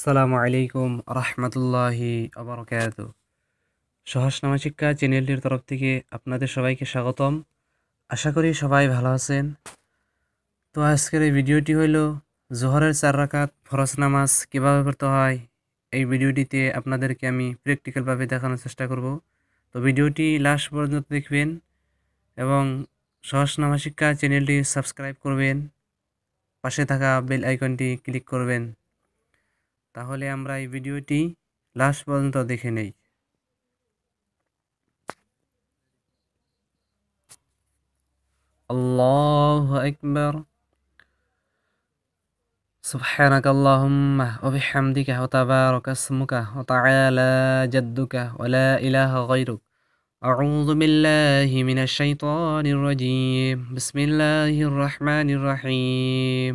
সালামু আলাইকুম রহমতুল্লাহি আবরকাত সহসনামা শিক্ষা চ্যানেলটির তরফ থেকে আপনাদের সবাইকে স্বাগতম আশা করি সবাই ভালো আছেন তো আজকের এই ভিডিওটি হইল জোহরের চার রাকাত ফরস নামাজ কীভাবে পড়তে হয় এই ভিডিওটিতে আপনাদেরকে আমি প্র্যাকটিক্যালভাবে দেখানোর চেষ্টা করব তো ভিডিওটি লাস্ট পর্যন্ত দেখবেন এবং সহসনামা শিক্ষা চ্যানেলটি সাবস্ক্রাইব করবেন পাশে থাকা বেল আইকনটি ক্লিক করবেন তাহলে আমরা এই ভিডিওটি লাস্ট পর্যন্ত দেখে নেই আল্লাহু আকবার سبحانك اللهم وبحمدك وتبارك اسمك وتعالى جدك ولا إله غيرك أعوذ بالله من الشيطان الرجيم بسم الله الرحمن الرحيم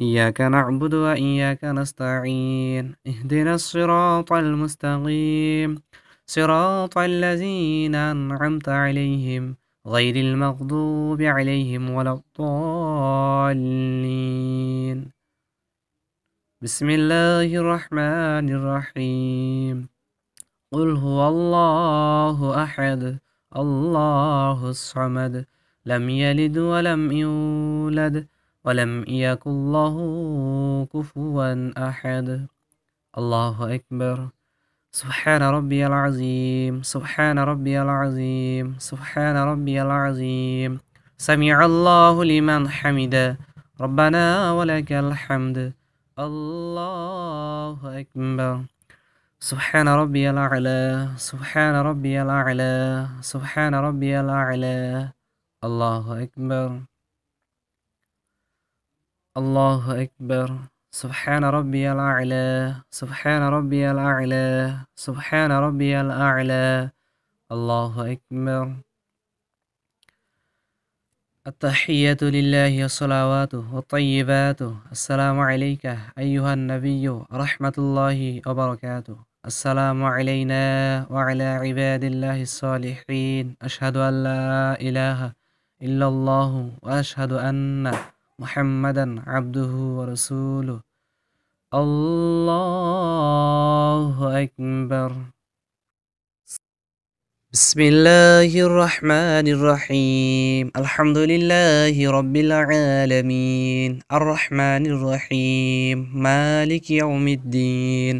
إياك نعبد وإياك نستعين اهدنا الصراط المستقيم صراط الذين أنعمت عليهم غير المغضوب عليهم ولا الضالين بسم الله الرحمن الرحيم قل هو الله أحد الله الصمد لم يلد ولم يولد ولم يك الله كفوا أحد الله أكبر سبحان ربي العظيم سبحان ربي العظيم سبحان ربي العظيم سمع الله لمن حمده ربنا ولك الحمد الله أكبر سبحان ربي الأعلى سبحان ربي الأعلى سبحان ربي الأعلى الله أكبر الله أكبر سبحان ربي الأعلى سبحان ربي الأعلى سبحان ربي الأعلى الله أكبر التحية لله وصلواته وطيباته السلام عليك أيها النبي رحمة الله وبركاته السلام علينا وعلى عباد الله الصالحين أشهد أن لا إله إلا الله وأشهد أن محمدا عبده ورسوله الله أكبر بسم الله الرحمن الرحيم الحمد لله رب العالمين الرحمن الرحيم مالك يوم الدين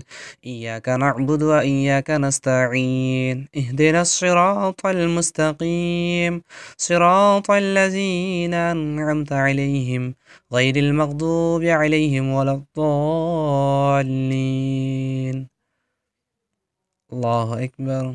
إياك نعبد وإياك نستعين اهدنا الصراط المستقيم صراط الذين أنعمت عليهم غير المغضوب عليهم ولا الضالين الله أكبر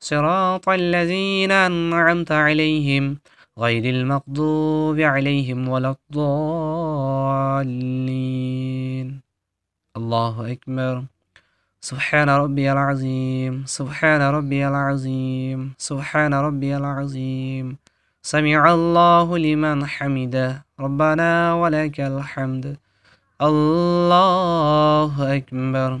صراط الذين أنعمت عليهم غير المغضوب عليهم ولا الضالين الله أكبر سبحان ربي العظيم سبحان ربي العظيم سبحان ربي العظيم سمع الله لمن حمده ربنا ولك الحمد الله أكبر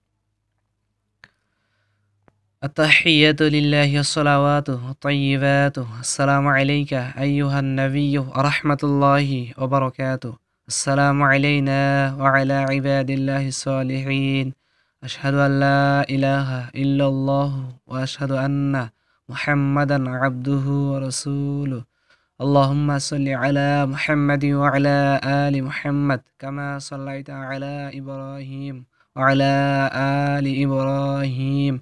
التحية لله الصلوات الطيبات السلام عليك أيها النبي ورحمة الله وبركاته السلام علينا وعلى عباد الله الصالحين أشهد أن لا إله إلا الله وأشهد أن محمدا عبده ورسوله اللهم صل على محمد وعلى آل محمد كما صليت على إبراهيم وعلى آل إبراهيم